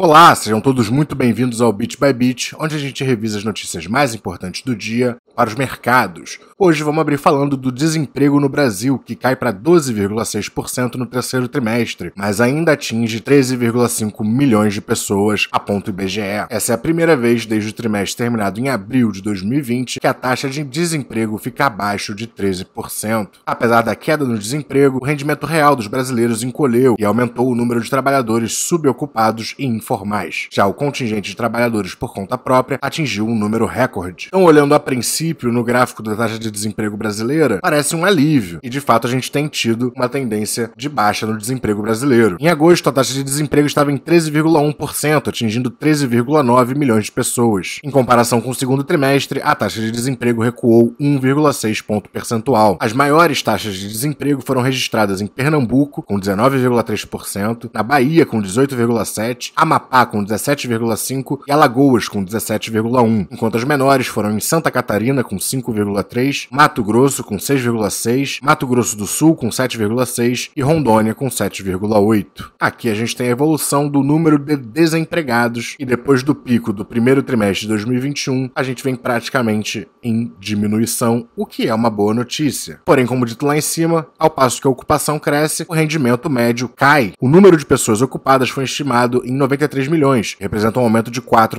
Olá, sejam todos muito bem-vindos ao Bit by Bit, onde a gente revisa as notícias mais importantes do dia para os mercados. Hoje vamos abrir falando do desemprego no Brasil, que cai para 12,6% no terceiro trimestre, mas ainda atinge 13,5 milhões de pessoas, aponta o IBGE. Essa é a primeira vez desde o trimestre terminado em abril de 2020 que a taxa de desemprego fica abaixo de 13%. Apesar da queda no desemprego, o rendimento real dos brasileiros encolheu e aumentou o número de trabalhadores subocupados e informais. Já o contingente de trabalhadores por conta própria atingiu um número recorde. Então, olhando a princípio no gráfico da taxa de desemprego brasileira, parece um alívio. E de fato a gente tem tido uma tendência de baixa no desemprego brasileiro. Em agosto, a taxa de desemprego estava em 13,1%, atingindo 13,9 milhões de pessoas. Em comparação com o segundo trimestre, a taxa de desemprego recuou 1,6 ponto percentual. As maiores taxas de desemprego foram registradas em Pernambuco, com 19,3%, na Bahia, com 18,7%, Amapá, Amapá com 17,5 e Alagoas com 17,1, enquanto as menores foram em Santa Catarina com 5,3, Mato Grosso com 6,6, Mato Grosso do Sul com 7,6 e Rondônia com 7,8. Aqui a gente tem a evolução do número de desempregados e depois do pico do primeiro trimestre de 2021, a gente vem praticamente em diminuição, o que é uma boa notícia. Porém, como dito lá em cima, ao passo que a ocupação cresce, o rendimento médio cai. O número de pessoas ocupadas foi estimado em 90 43 milhões, representa um aumento de 4%,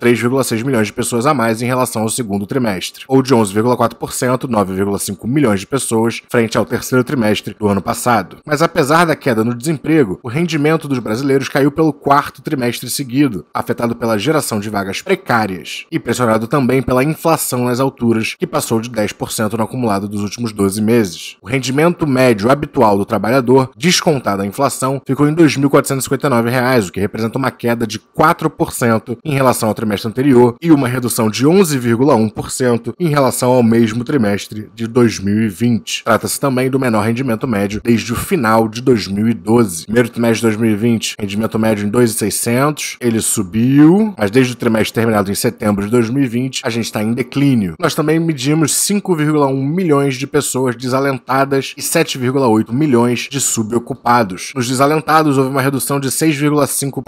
3,6 milhões de pessoas a mais em relação ao segundo trimestre, ou de 11,4%, 9,5 milhões de pessoas, frente ao terceiro trimestre do ano passado. Mas apesar da queda no desemprego, o rendimento dos brasileiros caiu pelo quarto trimestre seguido, afetado pela geração de vagas precárias e pressionado também pela inflação nas alturas, que passou de 10% no acumulado dos últimos 12 meses. O rendimento médio habitual do trabalhador, descontado a inflação, ficou em R$ 2.459, o que representa uma queda de 4% em relação ao trimestre anterior e uma redução de 11,1% em relação ao mesmo trimestre de 2020. Trata-se também do menor rendimento médio desde o final de 2012. Primeiro trimestre de 2020, rendimento médio em 2,600, ele subiu, mas desde o trimestre terminado em setembro de 2020, a gente está em declínio. Nós também medimos 5,1 milhões de pessoas desalentadas e 7,8 milhões de subocupados. Nos desalentados houve uma redução de 6,5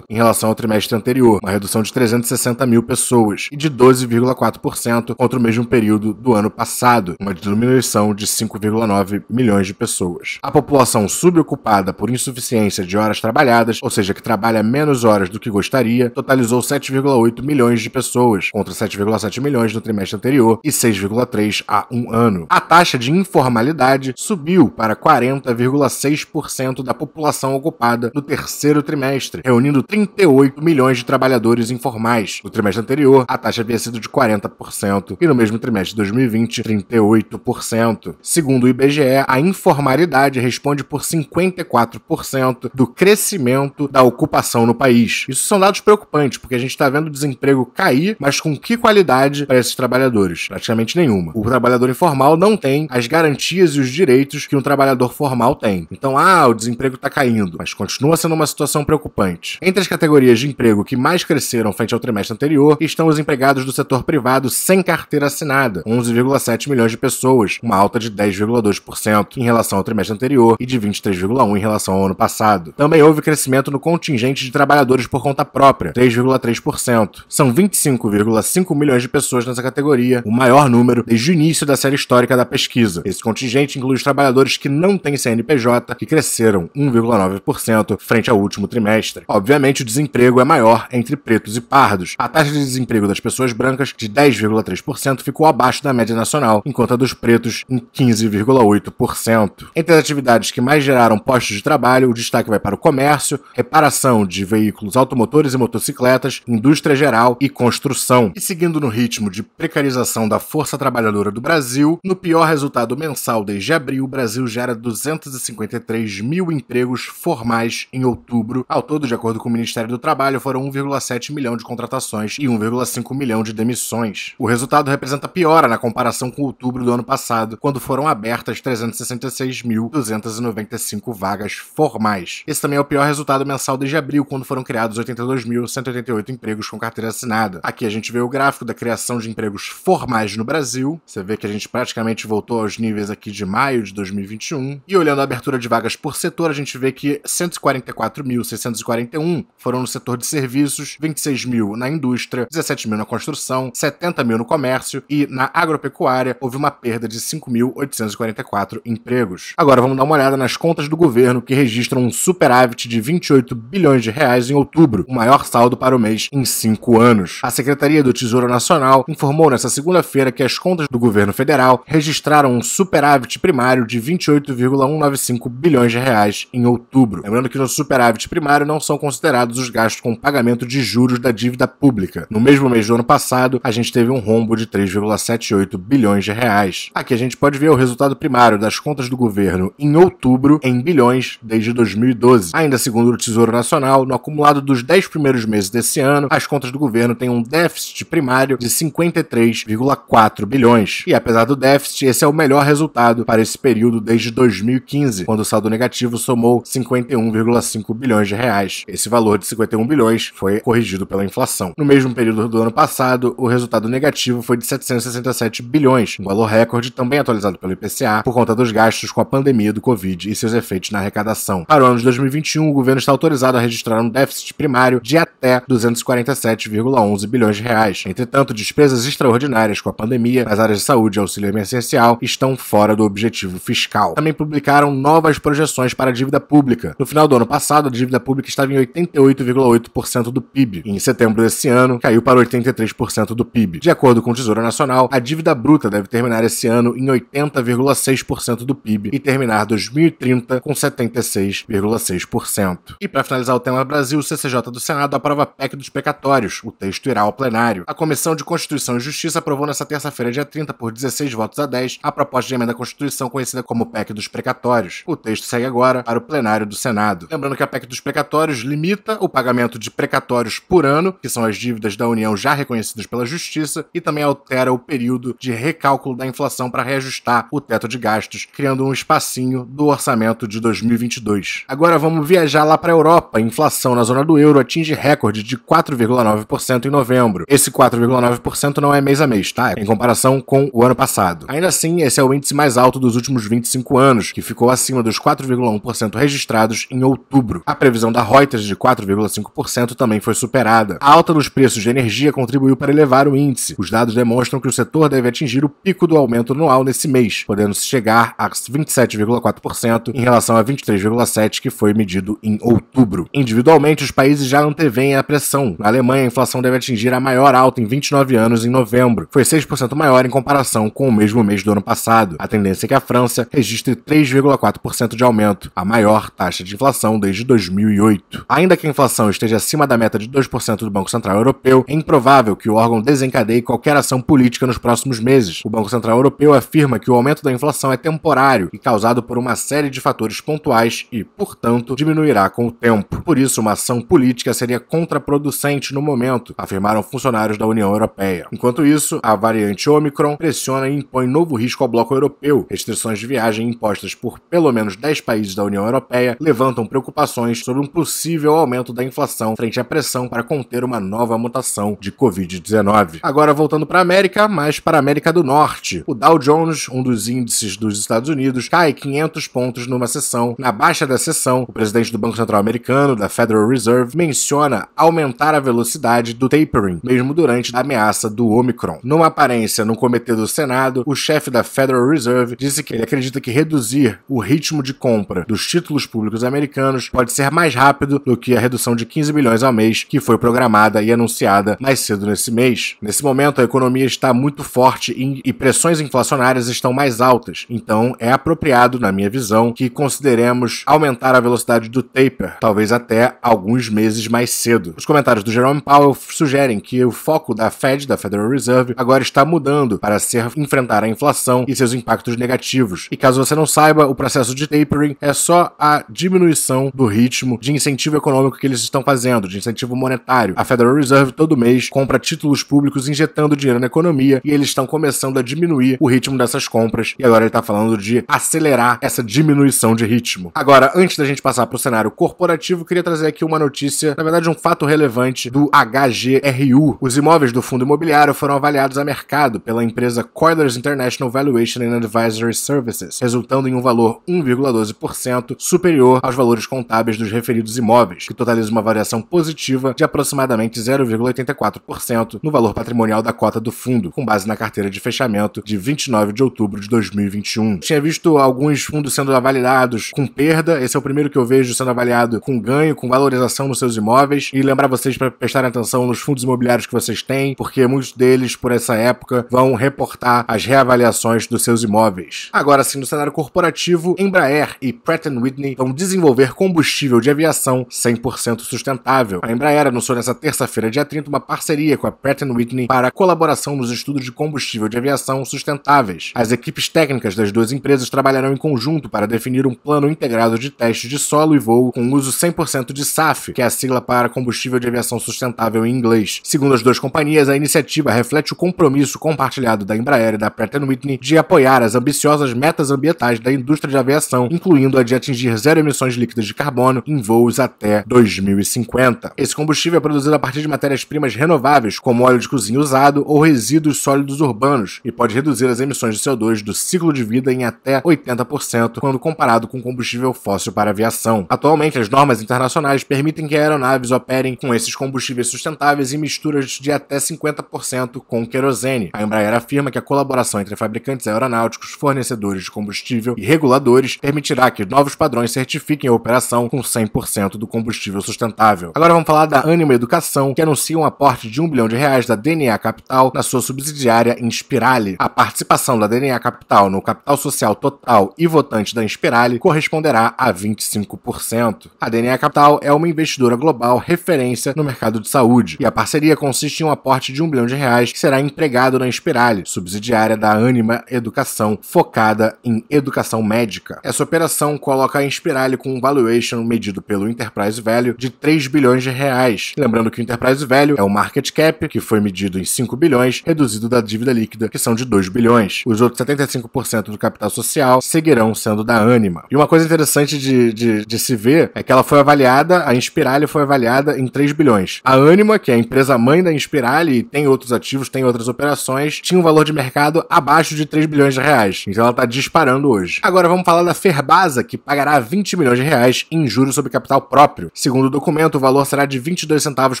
em relação ao trimestre anterior, uma redução de 360 mil pessoas, e de 12,4% contra o mesmo período do ano passado, uma diminuição de 5,9 milhões de pessoas. A população subocupada por insuficiência de horas trabalhadas, ou seja, que trabalha menos horas do que gostaria, totalizou 7,8 milhões de pessoas, contra 7,7 milhões no trimestre anterior e 6,3 há um ano. A taxa de informalidade subiu para 40,6% da população ocupada no terceiro trimestre trimestre, reunindo 38 milhões de trabalhadores informais. No trimestre anterior, a taxa havia sido de 40% e no mesmo trimestre de 2020, 38%. Segundo o IBGE, a informalidade responde por 54% do crescimento da ocupação no país. Isso são dados preocupantes, porque a gente está vendo o desemprego cair, mas com que qualidade para esses trabalhadores? Praticamente nenhuma. O trabalhador informal não tem as garantias e os direitos que um trabalhador formal tem. Então, ah, o desemprego está caindo, mas continua sendo uma situação preocupante preocupante. Entre as categorias de emprego que mais cresceram frente ao trimestre anterior estão os empregados do setor privado sem carteira assinada, 11,7 milhões de pessoas, uma alta de 10,2% em relação ao trimestre anterior e de 23,1% em relação ao ano passado. Também houve crescimento no contingente de trabalhadores por conta própria, 3,3%. São 25,5 milhões de pessoas nessa categoria, o maior número desde o início da série histórica da pesquisa. Esse contingente inclui os trabalhadores que não têm CNPJ, que cresceram 1,9% frente ao último trimestre. Obviamente, o desemprego é maior entre pretos e pardos. A taxa de desemprego das pessoas brancas, de 10,3%, ficou abaixo da média nacional, enquanto a dos pretos, em 15,8%. Entre as atividades que mais geraram postos de trabalho, o destaque vai para o comércio, reparação de veículos automotores e motocicletas, indústria geral e construção. E seguindo no ritmo de precarização da força trabalhadora do Brasil, no pior resultado mensal desde abril, o Brasil gera 253 mil empregos formais em outubro, ao todo todo, de acordo com o Ministério do Trabalho, foram 1,7 milhão de contratações e 1,5 milhão de demissões. O resultado representa piora na comparação com outubro do ano passado, quando foram abertas 366.295 vagas formais. Esse também é o pior resultado mensal desde abril, quando foram criados 82.188 empregos com carteira assinada. Aqui a gente vê o gráfico da criação de empregos formais no Brasil. Você vê que a gente praticamente voltou aos níveis aqui de maio de 2021. E olhando a abertura de vagas por setor, a gente vê que 144.640 341 foram no setor de serviços, 26 mil na indústria, 17 mil na construção, 70 mil no comércio e na agropecuária houve uma perda de 5.844 empregos. Agora vamos dar uma olhada nas contas do governo que registram um superávit de 28 bilhões de reais em outubro, o maior saldo para o mês em cinco anos. A Secretaria do Tesouro Nacional informou nesta segunda-feira que as contas do governo federal registraram um superávit primário de 28,195 bilhões de reais em outubro. Lembrando que no superávit primário salário não são considerados os gastos com pagamento de juros da dívida pública. No mesmo mês do ano passado, a gente teve um rombo de 3,78 bilhões de reais. Aqui a gente pode ver o resultado primário das contas do governo em outubro em bilhões desde 2012. Ainda segundo o Tesouro Nacional, no acumulado dos 10 primeiros meses desse ano, as contas do governo têm um déficit primário de 53,4 bilhões. E apesar do déficit, esse é o melhor resultado para esse período desde 2015, quando o saldo negativo somou 51,5 bilhões de reais reais. Esse valor de 51 bilhões foi corrigido pela inflação. No mesmo período do ano passado, o resultado negativo foi de 767 bilhões, um valor recorde também atualizado pelo IPCA por conta dos gastos com a pandemia do Covid e seus efeitos na arrecadação. Para o ano de 2021, o governo está autorizado a registrar um déficit primário de até 247,11 bilhões de reais. Entretanto, despesas extraordinárias com a pandemia nas áreas de saúde e auxílio emergencial estão fora do objetivo fiscal. Também publicaram novas projeções para a dívida pública. No final do ano passado, a dívida pública que estava em 88,8% do PIB. em setembro desse ano, caiu para 83% do PIB. De acordo com o Tesouro Nacional, a dívida bruta deve terminar esse ano em 80,6% do PIB e terminar 2030 com 76,6%. E para finalizar o tema Brasil, o CCJ do Senado aprova a PEC dos pecatórios. O texto irá ao plenário. A Comissão de Constituição e Justiça aprovou nesta terça-feira, dia 30, por 16 votos a 10, a proposta de emenda à Constituição conhecida como PEC dos precatórios. O texto segue agora para o plenário do Senado. Lembrando que a PEC dos precatórios precatórios limita o pagamento de precatórios por ano, que são as dívidas da União já reconhecidas pela Justiça, e também altera o período de recálculo da inflação para reajustar o teto de gastos, criando um espacinho do orçamento de 2022. Agora vamos viajar lá para a Europa. inflação na zona do euro atinge recorde de 4,9% em novembro. Esse 4,9% não é mês a mês, tá? É em comparação com o ano passado. Ainda assim, esse é o índice mais alto dos últimos 25 anos, que ficou acima dos 4,1% registrados em outubro. A previsão da Reuters de 4,5% também foi superada. A alta nos preços de energia contribuiu para elevar o índice. Os dados demonstram que o setor deve atingir o pico do aumento anual nesse mês, podendo chegar a 27,4% em relação a 23,7% que foi medido em outubro. Individualmente, os países já antevêm a pressão. Na Alemanha, a inflação deve atingir a maior alta em 29 anos em novembro. Foi 6% maior em comparação com o mesmo mês do ano passado. A tendência é que a França registre 3,4% de aumento, a maior taxa de inflação desde 2008. 8. Ainda que a inflação esteja acima da meta de 2% do Banco Central Europeu, é improvável que o órgão desencadeie qualquer ação política nos próximos meses. O Banco Central Europeu afirma que o aumento da inflação é temporário e causado por uma série de fatores pontuais e, portanto, diminuirá com o tempo. Por isso, uma ação política seria contraproducente no momento, afirmaram funcionários da União Europeia. Enquanto isso, a variante Omicron pressiona e impõe novo risco ao bloco europeu. Restrições de viagem impostas por pelo menos 10 países da União Europeia levantam preocupações sobre um possível possível aumento da inflação frente à pressão para conter uma nova mutação de Covid-19. Agora voltando para a América, mas para a América do Norte. O Dow Jones, um dos índices dos Estados Unidos, cai 500 pontos numa sessão. Na baixa da sessão, o presidente do Banco Central americano, da Federal Reserve, menciona aumentar a velocidade do tapering, mesmo durante a ameaça do Omicron. Numa aparência no comitê do Senado, o chefe da Federal Reserve disse que ele acredita que reduzir o ritmo de compra dos títulos públicos americanos pode ser mais rápido rápido do que a redução de 15 bilhões ao mês que foi programada e anunciada mais cedo nesse mês. Nesse momento, a economia está muito forte e pressões inflacionárias estão mais altas, então é apropriado, na minha visão, que consideremos aumentar a velocidade do taper, talvez até alguns meses mais cedo. Os comentários do Jerome Powell sugerem que o foco da Fed, da Federal Reserve, agora está mudando para ser enfrentar a inflação e seus impactos negativos. E caso você não saiba, o processo de tapering é só a diminuição do ritmo de incentivo econômico que eles estão fazendo, de incentivo monetário. A Federal Reserve todo mês compra títulos públicos injetando dinheiro na economia e eles estão começando a diminuir o ritmo dessas compras. E agora ele está falando de acelerar essa diminuição de ritmo. Agora, antes da gente passar para o cenário corporativo, queria trazer aqui uma notícia, na verdade, um fato relevante do HGRU. Os imóveis do fundo imobiliário foram avaliados a mercado pela empresa Coilers International Valuation and Advisory Services, resultando em um valor 1,12% superior aos valores contábeis dos referidos dos imóveis, que totaliza uma variação positiva de aproximadamente 0,84% no valor patrimonial da cota do fundo, com base na carteira de fechamento de 29 de outubro de 2021. Tinha visto alguns fundos sendo avaliados com perda, esse é o primeiro que eu vejo sendo avaliado com ganho, com valorização nos seus imóveis, e lembrar vocês para prestarem atenção nos fundos imobiliários que vocês têm, porque muitos deles, por essa época, vão reportar as reavaliações dos seus imóveis. Agora sim, no cenário corporativo, Embraer e Pratt Whitney vão desenvolver combustível de aviação aviação 100% sustentável. A Embraer anunciou nesta terça-feira, dia 30, uma parceria com a Pratt Whitney para a colaboração nos estudos de combustível de aviação sustentáveis. As equipes técnicas das duas empresas trabalharão em conjunto para definir um plano integrado de testes de solo e voo com uso 100% de SAF, que é a sigla para combustível de aviação sustentável em inglês. Segundo as duas companhias, a iniciativa reflete o compromisso compartilhado da Embraer e da Pratt Whitney de apoiar as ambiciosas metas ambientais da indústria de aviação, incluindo a de atingir zero emissões líquidas de carbono em voo voos até 2050. Esse combustível é produzido a partir de matérias-primas renováveis, como óleo de cozinha usado ou resíduos sólidos urbanos, e pode reduzir as emissões de CO2 do ciclo de vida em até 80% quando comparado com combustível fóssil para aviação. Atualmente, as normas internacionais permitem que aeronaves operem com esses combustíveis sustentáveis e misturas de até 50% com querosene. A Embraer afirma que a colaboração entre fabricantes aeronáuticos, fornecedores de combustível e reguladores permitirá que novos padrões certifiquem a operação com 100% 100% do combustível sustentável. Agora vamos falar da Anima Educação, que anuncia um aporte de 1 bilhão de reais da DNA Capital na sua subsidiária Inspirale. A participação da DNA Capital no capital social total e votante da Inspirale corresponderá a 25%. A DNA Capital é uma investidora global referência no mercado de saúde, e a parceria consiste em um aporte de 1 bilhão de reais que será empregado na Inspirale, subsidiária da Anima Educação, focada em educação médica. Essa operação coloca a Inspirale com um valuation medido pelo Enterprise Value de 3 bilhões de reais. Lembrando que o Enterprise Value é o market cap, que foi medido em 5 bilhões, reduzido da dívida líquida, que são de 2 bilhões. Os outros 75% do capital social seguirão sendo da Anima. E uma coisa interessante de, de, de se ver é que ela foi avaliada, a Inspirale foi avaliada em 3 bilhões. A Anima, que é a empresa mãe da Inspirale e tem outros ativos, tem outras operações, tinha um valor de mercado abaixo de 3 bilhões de reais. Então ela está disparando hoje. Agora vamos falar da Ferbasa, que pagará 20 milhões de reais em juros sobre capital capital próprio. Segundo o documento, o valor será de 22 centavos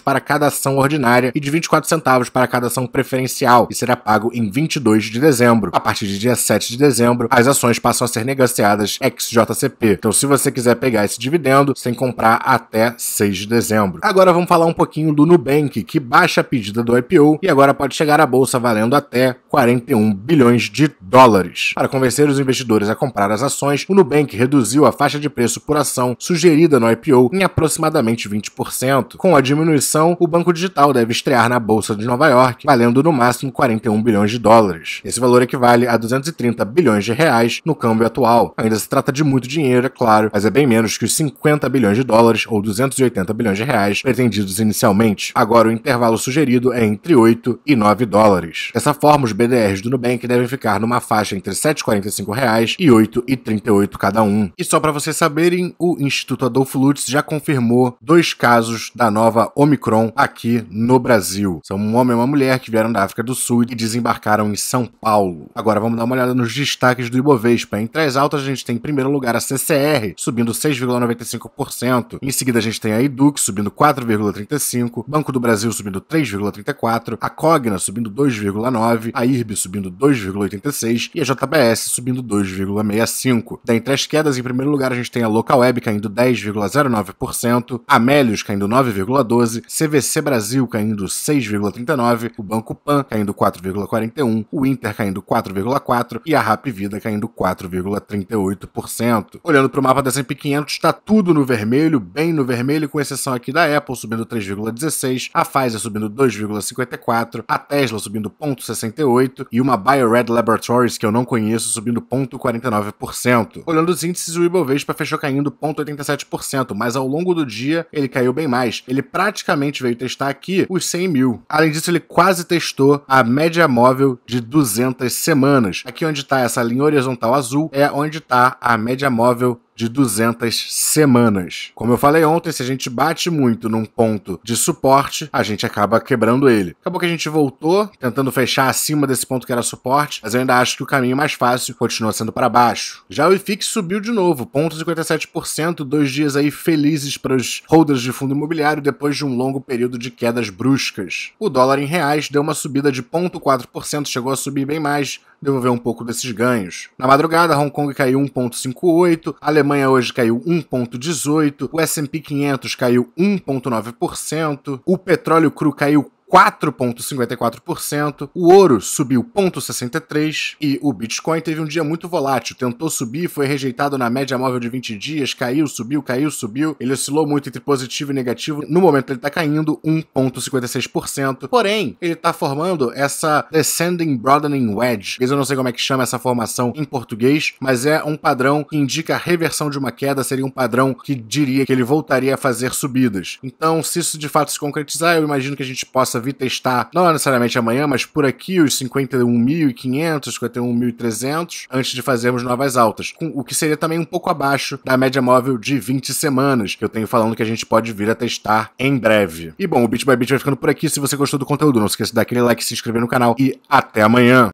para cada ação ordinária e de 24 centavos para cada ação preferencial e será pago em 22 de dezembro. A partir de dia 7 de dezembro, as ações passam a ser negociadas ex-JCP. Então, se você quiser pegar esse dividendo, sem comprar até 6 de dezembro. Agora vamos falar um pouquinho do Nubank, que baixa a pedida do IPO e agora pode chegar à bolsa valendo até 41 bilhões de dólares. Para convencer os investidores a comprar as ações, o Nubank reduziu a faixa de preço por ação sugerida no IPO IPO em aproximadamente 20%. Com a diminuição, o banco digital deve estrear na Bolsa de Nova York, valendo no máximo 41 bilhões de dólares. Esse valor equivale a 230 bilhões de reais no câmbio atual. Ainda se trata de muito dinheiro, é claro, mas é bem menos que os 50 bilhões de dólares ou 280 bilhões de reais pretendidos inicialmente. Agora, o intervalo sugerido é entre 8 e 9 dólares. Dessa forma, os BDRs do Nubank devem ficar numa faixa entre R$ 7,45 e R$ 8,38 cada um. E só para vocês saberem, o Instituto Adolfo Lutz já confirmou dois casos da nova Omicron aqui no Brasil. São um homem e uma mulher que vieram da África do Sul e desembarcaram em São Paulo. Agora vamos dar uma olhada nos destaques do Ibovespa. Entre as altas, a gente tem em primeiro lugar a CCR, subindo 6,95%. Em seguida, a gente tem a Edux subindo 4,35%, Banco do Brasil subindo 3,34%, a Cogna subindo 2,9%, a IRB subindo 2,86% e a JBS subindo 2,65%. Dentre as quedas, em primeiro lugar, a gente tem a Local Web caindo 10,0%. 0,09%, Amélios caindo 9,12%, CVC Brasil caindo 6,39%, o Banco Pan caindo 4,41%, o Inter caindo 4,4% e a Rap Vida caindo 4,38%. Olhando para o mapa da S&P 500, está tudo no vermelho, bem no vermelho, com exceção aqui da Apple subindo 3,16%, a Pfizer subindo 2,54%, a Tesla subindo 0,68% e uma BioRed Laboratories que eu não conheço subindo 0,49%. Olhando os índices, o Ibovespa fechou caindo 0,87%, mas ao longo do dia ele caiu bem mais. Ele praticamente veio testar aqui os 100 mil. Além disso, ele quase testou a média móvel de 200 semanas. Aqui onde está essa linha horizontal azul é onde está a média móvel de 200 semanas. Como eu falei ontem, se a gente bate muito num ponto de suporte, a gente acaba quebrando ele. Acabou que a gente voltou, tentando fechar acima desse ponto que era suporte, mas eu ainda acho que o caminho mais fácil continua sendo para baixo. Já o IFIX subiu de novo, 0,57%, dois dias aí felizes para os holders de fundo imobiliário depois de um longo período de quedas bruscas. O dólar em reais deu uma subida de 0,4%, chegou a subir bem mais, devolveu um pouco desses ganhos. Na madrugada, Hong Kong caiu 1,58%, Alemanha Alemanha hoje caiu 1,18%, o S&P 500 caiu 1,9%, o petróleo cru caiu 4,54%, o ouro subiu 0,63% e o Bitcoin teve um dia muito volátil. Tentou subir, foi rejeitado na média móvel de 20 dias, caiu, subiu, caiu, subiu. Ele oscilou muito entre positivo e negativo. No momento ele está caindo 1,56%. Porém, ele está formando essa Descending Broadening Wedge. Eu não sei como é que chama essa formação em português, mas é um padrão que indica a reversão de uma queda, seria um padrão que diria que ele voltaria a fazer subidas. Então, se isso de fato se concretizar, eu imagino que a gente possa nossa Vita está, não necessariamente amanhã, mas por aqui, os 51.500, 51.300, antes de fazermos novas altas. O que seria também um pouco abaixo da média móvel de 20 semanas, que eu tenho falando que a gente pode vir a testar em breve. E bom, o Bit by Bit vai ficando por aqui. Se você gostou do conteúdo, não esqueça de dar aquele like, se inscrever no canal e até amanhã!